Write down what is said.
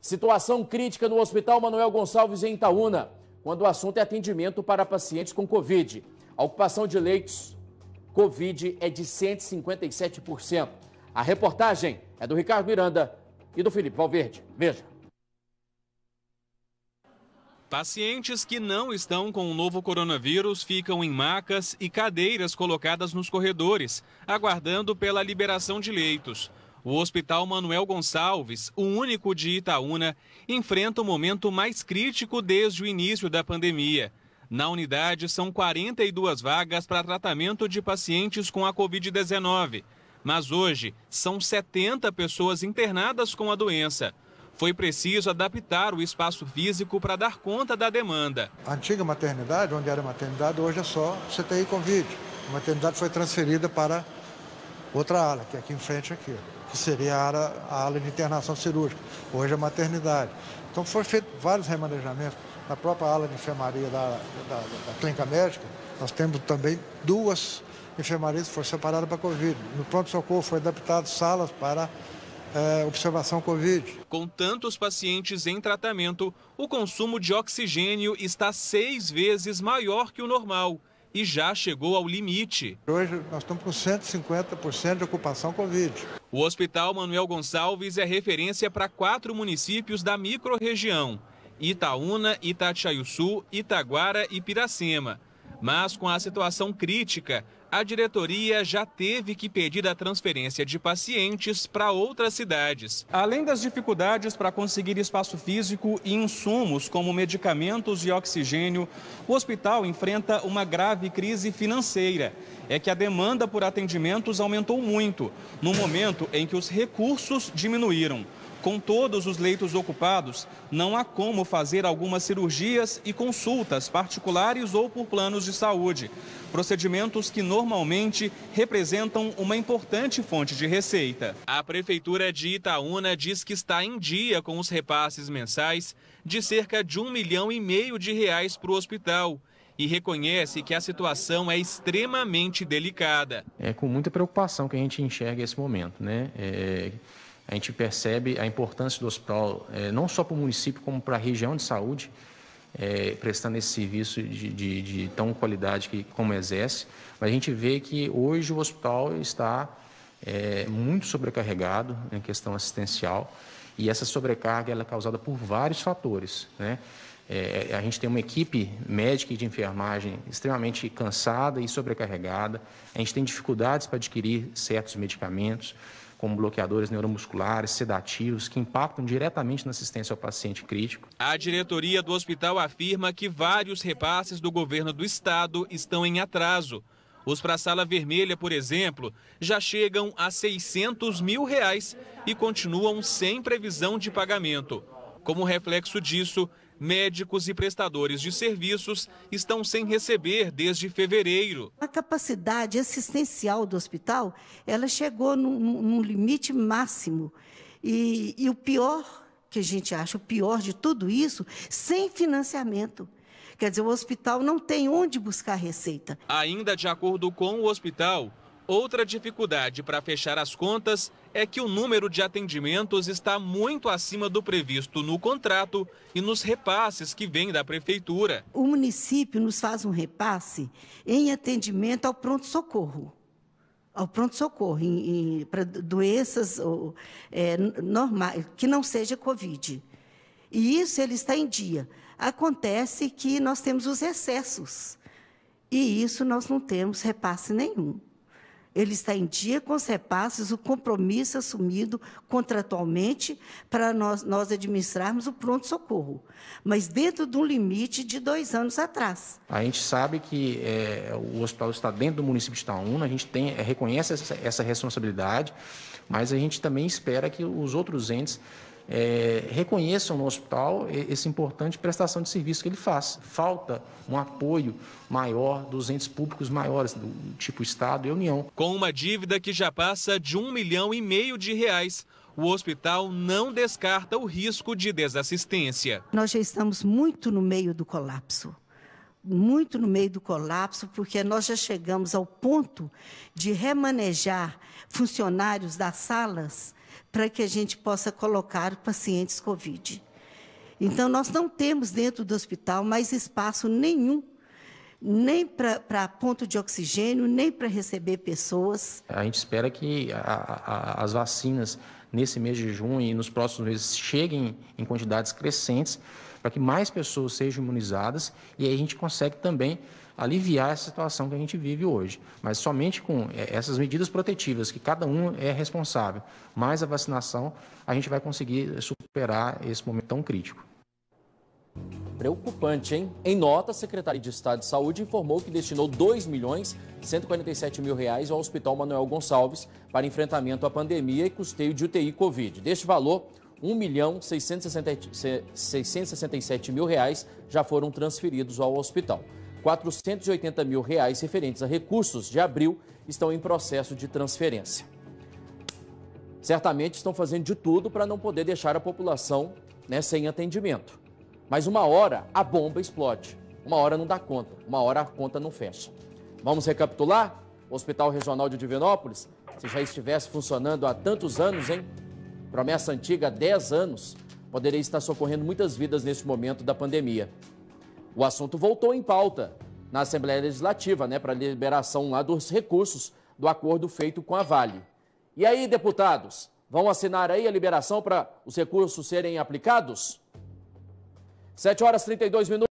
Situação crítica no Hospital Manuel Gonçalves em Itaúna, quando o assunto é atendimento para pacientes com Covid. A ocupação de leitos Covid é de 157%. A reportagem é do Ricardo Miranda e do Felipe Valverde. Veja. Pacientes que não estão com o novo coronavírus ficam em macas e cadeiras colocadas nos corredores, aguardando pela liberação de leitos. O Hospital Manuel Gonçalves, o único de Itaúna, enfrenta o momento mais crítico desde o início da pandemia. Na unidade, são 42 vagas para tratamento de pacientes com a Covid-19. Mas hoje, são 70 pessoas internadas com a doença. Foi preciso adaptar o espaço físico para dar conta da demanda. A antiga maternidade, onde era maternidade, hoje é só CTI Covid. A maternidade foi transferida para outra ala, que é aqui em frente aqui que seria a área, a área de internação cirúrgica, hoje a é maternidade. Então foram feitos vários remanejamentos. Na própria ala de enfermaria da, da, da clínica médica, nós temos também duas enfermarias que foram separadas para Covid. No pronto-socorro foi adaptadas salas para é, observação Covid. Com tantos pacientes em tratamento, o consumo de oxigênio está seis vezes maior que o normal e já chegou ao limite. Hoje nós estamos com 150% de ocupação Covid. O Hospital Manuel Gonçalves é referência para quatro municípios da microrregião: Itaúna, Itatiaiuçu, Itaguara e Piracema. Mas com a situação crítica, a diretoria já teve que pedir a transferência de pacientes para outras cidades. Além das dificuldades para conseguir espaço físico e insumos como medicamentos e oxigênio, o hospital enfrenta uma grave crise financeira. É que a demanda por atendimentos aumentou muito, no momento em que os recursos diminuíram. Com todos os leitos ocupados, não há como fazer algumas cirurgias e consultas particulares ou por planos de saúde, procedimentos que normalmente representam uma importante fonte de receita. A Prefeitura de Itaúna diz que está em dia com os repasses mensais de cerca de um milhão e meio de reais para o hospital e reconhece que a situação é extremamente delicada. É com muita preocupação que a gente enxerga esse momento, né? É a gente percebe a importância do hospital, é, não só para o município, como para a região de saúde, é, prestando esse serviço de, de, de, tão qualidade que, como exerce. Mas a gente vê que hoje o hospital está é, muito sobrecarregado né, em questão assistencial e essa sobrecarga ela é causada por vários fatores. Né? É, a gente tem uma equipe médica e de enfermagem extremamente cansada e sobrecarregada, a gente tem dificuldades para adquirir certos medicamentos, como bloqueadores neuromusculares, sedativos, que impactam diretamente na assistência ao paciente crítico. A diretoria do hospital afirma que vários repasses do governo do estado estão em atraso. Os para a sala vermelha, por exemplo, já chegam a 600 mil reais e continuam sem previsão de pagamento. Como reflexo disso, médicos e prestadores de serviços estão sem receber desde fevereiro. A capacidade assistencial do hospital, ela chegou num, limite máximo. E, e o pior que a gente acha, o pior de tudo isso, sem financiamento. Quer dizer, o hospital não tem onde buscar receita. Ainda de acordo com o hospital, Outra dificuldade para fechar as contas é que o número de atendimentos está muito acima do previsto no contrato e nos repasses que vêm da prefeitura. O município nos faz um repasse em atendimento ao pronto-socorro. Ao pronto-socorro, para doenças ou, é, normais, que não seja Covid. E isso ele está em dia. Acontece que nós temos os excessos. E isso nós não temos repasse nenhum. Ele está em dia com os repasses, o compromisso assumido contratualmente para nós, nós administrarmos o pronto-socorro, mas dentro de um limite de dois anos atrás. A gente sabe que é, o hospital está dentro do município de Itaúna, a gente tem, é, reconhece essa, essa responsabilidade, mas a gente também espera que os outros entes é, reconheçam no hospital essa importante prestação de serviço que ele faz. Falta um apoio maior dos entes públicos maiores, do tipo Estado e União. Com uma dívida que já passa de um milhão e meio de reais, o hospital não descarta o risco de desassistência. Nós já estamos muito no meio do colapso muito no meio do colapso, porque nós já chegamos ao ponto de remanejar funcionários das salas para que a gente possa colocar pacientes COVID. Então, nós não temos dentro do hospital mais espaço nenhum nem para ponto de oxigênio, nem para receber pessoas. A gente espera que a, a, as vacinas nesse mês de junho e nos próximos meses cheguem em quantidades crescentes para que mais pessoas sejam imunizadas e aí a gente consegue também aliviar essa situação que a gente vive hoje. Mas somente com é, essas medidas protetivas, que cada um é responsável, mais a vacinação, a gente vai conseguir superar esse momento tão crítico. Preocupante, hein? Em nota, a Secretaria de Estado de Saúde informou que destinou 2 milhões 147 mil reais ao Hospital Manuel Gonçalves para enfrentamento à pandemia e custeio de UTI Covid. Deste valor, 1 milhão 667 mil reais já foram transferidos ao hospital. 480 mil reais referentes a recursos de abril estão em processo de transferência. Certamente estão fazendo de tudo para não poder deixar a população né, sem atendimento. Mas uma hora a bomba explode, uma hora não dá conta, uma hora a conta não fecha. Vamos recapitular? O Hospital Regional de Divinópolis, se já estivesse funcionando há tantos anos, hein? promessa antiga há 10 anos, poderia estar socorrendo muitas vidas neste momento da pandemia. O assunto voltou em pauta na Assembleia Legislativa, né, para a liberação lá dos recursos do acordo feito com a Vale. E aí, deputados, vão assinar aí a liberação para os recursos serem aplicados? 7 horas e 32 minutos.